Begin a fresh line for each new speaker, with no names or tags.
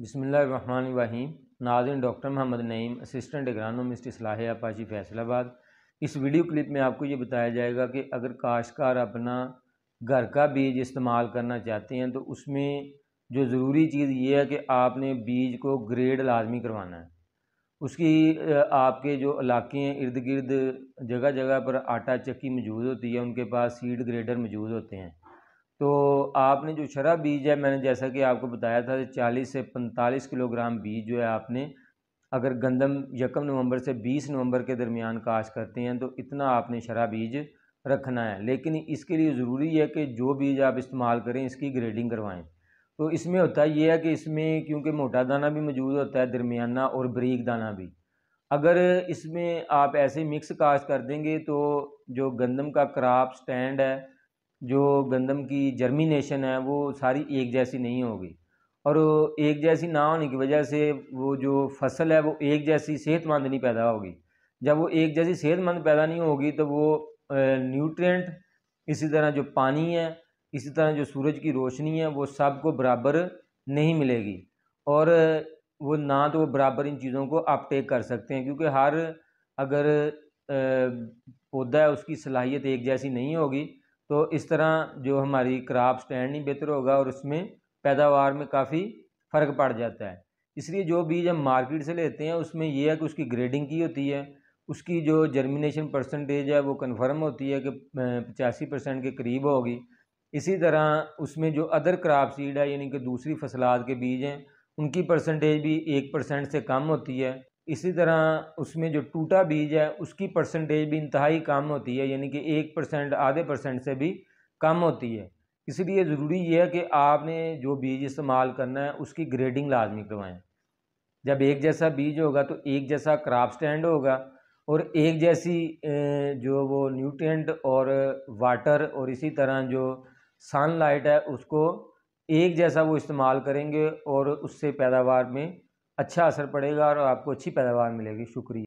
वाहिम नाजिन doctor Mohammad Naeem assistant agronomist असलाह अपाची फैसलाबाद इस वीडियो क्लिप में आपको ये बताया जाएगा कि अगर काश्कार अपना घर का बीज इस्तेमाल करना चाहते हैं तो उसमें जो ज़रूरी चीज़ ये है कि आपने बीज को ग्रेड लाजमी करवाना है उसकी आपके जो इलाके हैं इर्द गिर्द जगह जगह पर आटा चक्की मौजूद होती है उनके पास सीड ग्रेडर मौजूद होते हैं तो आपने जो शरा बीज है मैंने जैसा कि आपको बताया था चालीस से पैंतालीस किलोग्राम बीज जो है आपने अगर गंदम यकम नवंबर से बीस नवंबर के दरमियान काश करते हैं तो इतना आपने शरा बीज रखना है लेकिन इसके लिए ज़रूरी है कि जो बीज आप इस्तेमाल करें इसकी ग्रेडिंग करवाएं तो इसमें होता ये है कि इसमें क्योंकि मोटा दाना भी मौजूद होता है दरमियाना और बरीक दाना भी अगर इसमें आप ऐसे मिक्स काश कर देंगे तो जो गंदम का क्राप स्टैंड है जो गंदम की जर्मिनेशन है वो सारी एक जैसी नहीं होगी और एक जैसी ना होने की वजह से वो जो फसल है वो एक जैसी सेहतमंद नहीं पैदा होगी जब वो एक जैसी सेहतमंद पैदा नहीं होगी तो वो न्यूट्रिएंट इसी तरह जो पानी है इसी तरह जो सूरज की रोशनी है वो सबको बराबर नहीं मिलेगी और वो ना तो वो बराबर इन चीज़ों को अपटेक कर सकते हैं क्योंकि हर अगर पौधा है उसकी सलाहियत एक जैसी नहीं होगी तो इस तरह जो हमारी क्राप स्टैंड नहीं बेहतर होगा और उसमें पैदावार में काफ़ी फ़र्क पड़ जाता है इसलिए जो बीज हम मार्केट से लेते हैं उसमें यह है कि उसकी ग्रेडिंग की होती है उसकी जो जर्मिनेशन परसेंटेज है वो कन्फर्म होती है कि पचासी परसेंट के करीब होगी इसी तरह उसमें जो अदर क्राप सीड है यानी कि दूसरी फसलात के बीज हैं उनकी परसेंटेज भी एक परसेंट से कम होती है इसी तरह उसमें जो टूटा बीज है उसकी परसेंटेज भी इंतहाई कम होती है यानी कि एक परसेंट आधे परसेंट से भी कम होती है इसलिए ज़रूरी यह है कि आपने जो बीज इस्तेमाल करना है उसकी ग्रेडिंग लाजमी करवाएँ जब एक जैसा बीज होगा तो एक जैसा क्राप स्टैंड होगा और एक जैसी जो वो न्यूट्रिएंट और वाटर और इसी तरह जो सनलाइट है उसको एक जैसा वो इस्तेमाल करेंगे और उससे पैदावार में अच्छा असर पड़ेगा और आपको अच्छी पैदावार मिलेगी शुक्रिया